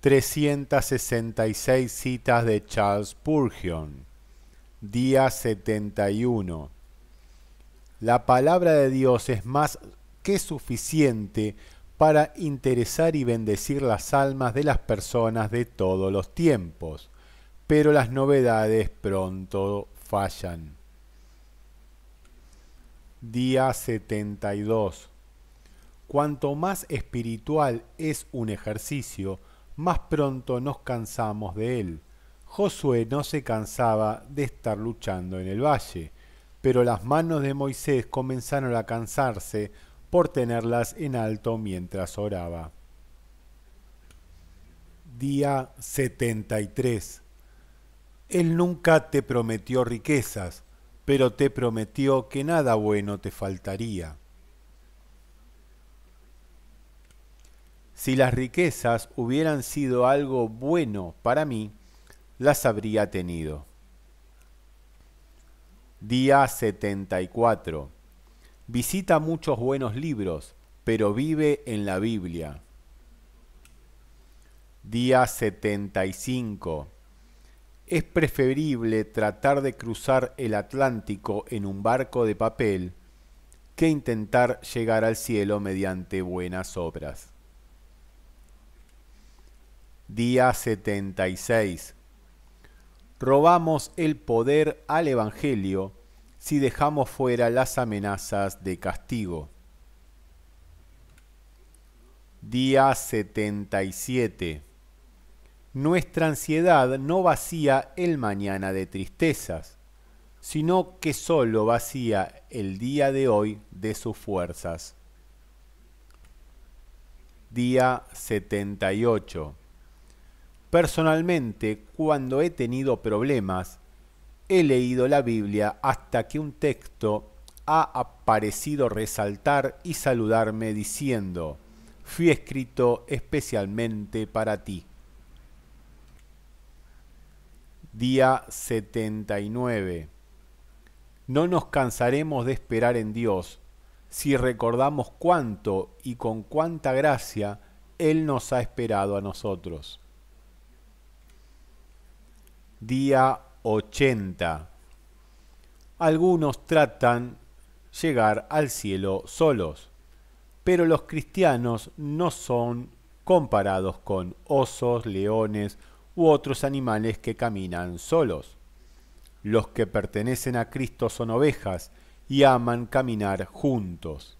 366 citas de Charles Purgeon. Día 71. La palabra de Dios es más que suficiente para interesar y bendecir las almas de las personas de todos los tiempos, pero las novedades pronto fallan. Día 72. Cuanto más espiritual es un ejercicio, más pronto nos cansamos de él. Josué no se cansaba de estar luchando en el valle, pero las manos de Moisés comenzaron a cansarse por tenerlas en alto mientras oraba. Día 73. Él nunca te prometió riquezas, pero te prometió que nada bueno te faltaría. Si las riquezas hubieran sido algo bueno para mí, las habría tenido. Día 74. Visita muchos buenos libros, pero vive en la Biblia. Día 75. Es preferible tratar de cruzar el Atlántico en un barco de papel que intentar llegar al cielo mediante buenas obras día 76. Robamos el poder al Evangelio si dejamos fuera las amenazas de castigo. Día 77. Nuestra ansiedad no vacía el mañana de tristezas, sino que solo vacía el día de hoy de sus fuerzas. Día 78. Personalmente, cuando he tenido problemas, he leído la Biblia hasta que un texto ha aparecido resaltar y saludarme diciendo, fui escrito especialmente para ti. Día 79. No nos cansaremos de esperar en Dios si recordamos cuánto y con cuánta gracia Él nos ha esperado a nosotros día 80. Algunos tratan llegar al cielo solos, pero los cristianos no son comparados con osos, leones u otros animales que caminan solos. Los que pertenecen a Cristo son ovejas y aman caminar juntos.